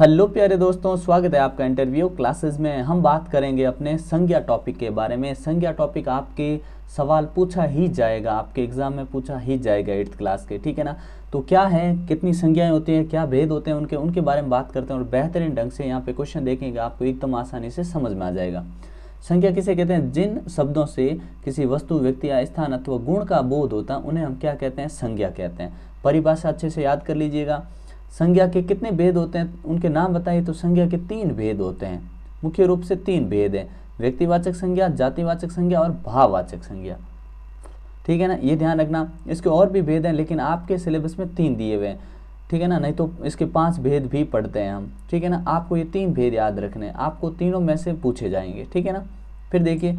hello प्यारे दोस्तों स्वागत है आपका इंटरव्यू क्लासेस में हम बात करेंगे अपने संज्ञा टॉपिक के बारे में संज्ञा टॉपिक आपके सवाल पूछा ही जाएगा आपके एग्ज़ाम में पूछा ही जाएगा एट्थ क्लास के ठीक है ना तो क्या है कितनी संज्ञाएं होती हैं क्या भेद होते हैं उनके उनके बारे में बात करते हैं और बेहतरीन ढंग से यहाँ पे क्वेश्चन देखेंगे आपको एकदम आसानी से समझ में आ जाएगा संज्ञा किसे कहते हैं जिन शब्दों से किसी वस्तु व्यक्ति या स्थान अथवा गुण का बोध होता है उन्हें हम क्या कहते हैं संज्ञा कहते हैं परिभाषा अच्छे से याद कर लीजिएगा संज्ञा के कितने भेद होते हैं उनके नाम बताइए तो संज्ञा के तीन भेद होते हैं मुख्य रूप से तीन भेद हैं व्यक्तिवाचक संज्ञा जातिवाचक संज्ञा और भाववाचक संज्ञा ठीक है ना ये ध्यान रखना इसके और भी भेद हैं लेकिन आपके सिलेबस में तीन दिए हुए हैं ठीक है ना नहीं तो इसके पांच भेद भी पढ़ते हैं हम ठीक है ना आपको ये तीन भेद याद रखने हैं आपको तीनों में से पूछे जाएंगे ठीक है ना फिर देखिए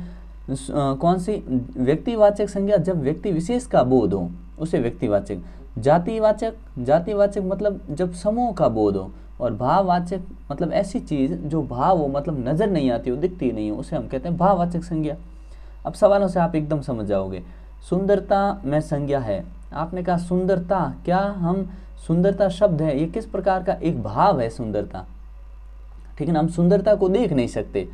कौन सी व्यक्तिवाचक संज्ञा जब व्यक्ति विशेष का बोध हो उसे व्यक्तिवाचक जातिवाचक जातिवाचक मतलब जब समूह का बोध हो और भाववाचक मतलब ऐसी चीज़ जो भाव हो मतलब नज़र नहीं आती हो दिखती नहीं हो उसे हम कहते हैं भाववाचक संज्ञा अब सवालों से आप एकदम समझ जाओगे सुंदरता में संज्ञा है आपने कहा सुंदरता क्या हम सुंदरता शब्द है ये किस प्रकार का एक भाव है सुंदरता ठीक है ना हम सुंदरता को देख नहीं सकते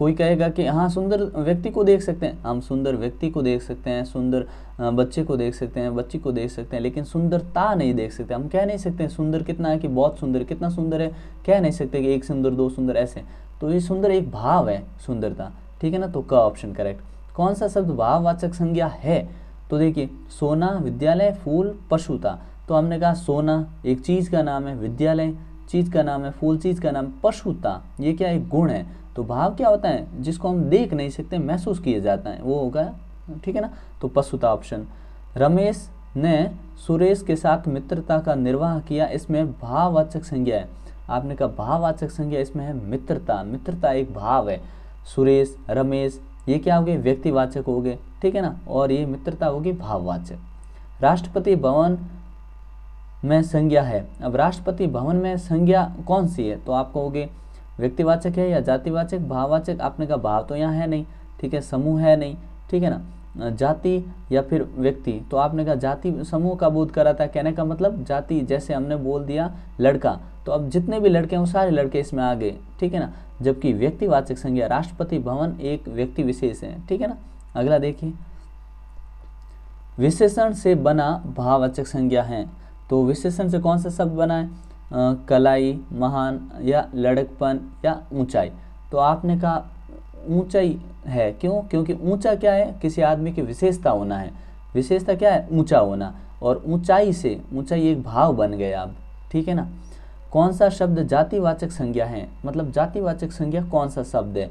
कोई कहेगा कि हाँ सुंदर व्यक्ति को देख सकते हैं हम सुंदर व्यक्ति को देख सकते हैं सुंदर बच्चे को देख सकते हैं बच्ची को देख सकते हैं लेकिन सुंदरता नहीं देख सकते हम कह नहीं सकते सुंदर कितना है कि बहुत सुंदर कितना सुंदर है कह नहीं सकते कि एक सुंदर दो सुंदर ऐसे तो ये सुंदर एक भाव है सुंदरता ठीक है ना तो क ऑप्शन करेक्ट कौन सा शब्द भाववाचक संज्ञा है तो देखिए सोना विद्यालय फूल पशुता तो हमने कहा सोना एक चीज़ का नाम है विद्यालय चीज़ का नाम है फूल चीज़ का नाम पशुता ये क्या है गुण है तो भाव क्या होता है जिसको हम देख नहीं सकते महसूस किए जाता है वो होगा ठीक है ना तो पशुता ऑप्शन रमेश ने सुरेश के साथ मित्रता का निर्वाह किया इसमें भाववाचक संज्ञा है आपने कहा भाववाचक संज्ञा इसमें है मित्रता मित्रता एक भाव है सुरेश रमेश ये क्या हो गए व्यक्तिवाचक हो गए ठीक है ना और ये मित्रता होगी भाववाचक राष्ट्रपति भवन में संज्ञा है अब राष्ट्रपति भवन में संज्ञा कौन सी है तो आप कहोगे व्यक्तिवाचक है या जातिवाचक भाववाचक आपने कहा भाव तो यहाँ है नहीं ठीक है समूह है नहीं ठीक है ना जाति या फिर व्यक्ति तो आपने कहा जाति समूह का बोध करा था कहने का मतलब जाति जैसे हमने बोल दिया लड़का तो अब जितने भी लड़के हैं वो सारे लड़के इसमें आ गए ठीक है ना जबकि व्यक्तिवाचक संज्ञा राष्ट्रपति भवन एक व्यक्ति विशेष है ठीक है ना अगला देखिए विशेषण से बना भाववाचक संज्ञा है तो विशेषण से कौन सा शब्द बना है आ, कलाई महान या लड़कपन या ऊंचाई तो आपने कहा ऊंचाई है क्यों क्योंकि ऊंचा क्या है किसी आदमी की विशेषता होना है विशेषता क्या है ऊंचा होना और ऊंचाई से ऊंचाई एक भाव बन गया अब ठीक है ना कौन सा शब्द जातिवाचक संज्ञा है मतलब जातिवाचक संज्ञा कौन सा शब्द है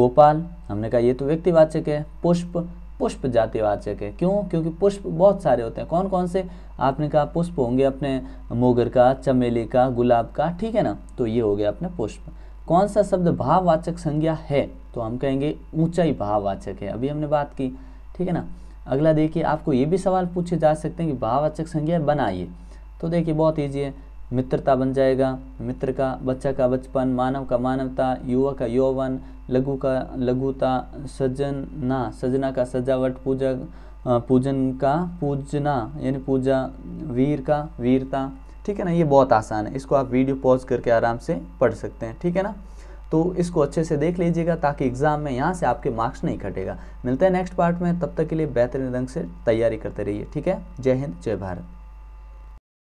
गोपाल हमने कहा ये तो व्यक्तिवाचक है पुष्प पुष्प जातिवाचक है क्यों क्योंकि पुष्प बहुत सारे होते हैं कौन कौन से आपने कहा पुष्प होंगे अपने मोगर का चमेली का गुलाब का ठीक है ना तो ये हो गया अपने पुष्प कौन सा शब्द भाववाचक संज्ञा है तो हम कहेंगे ऊंचाई भाववाचक है अभी हमने बात की ठीक है ना अगला देखिए आपको ये भी सवाल पूछे जा सकते हैं कि भाववाचक संज्ञा बनाइए तो देखिए बहुत ईजी है मित्रता बन जाएगा मित्र का बच्चा का बचपन मानव का मानवता युवा का यौवन लघु का लघुता सजना ना सजना का सजावट पूजा पूजन का पूजना यानी पूजा वीर का वीरता ठीक है ना ये बहुत आसान है इसको आप वीडियो पॉज करके आराम से पढ़ सकते हैं ठीक है ना तो इसको अच्छे से देख लीजिएगा ताकि एग्ज़ाम में यहाँ से आपके मार्क्स नहीं घटेगा मिलता है नेक्स्ट पार्ट में तब तक के लिए बेहतरीन ढंग से तैयारी करते रहिए ठीक है जय हिंद जय भारत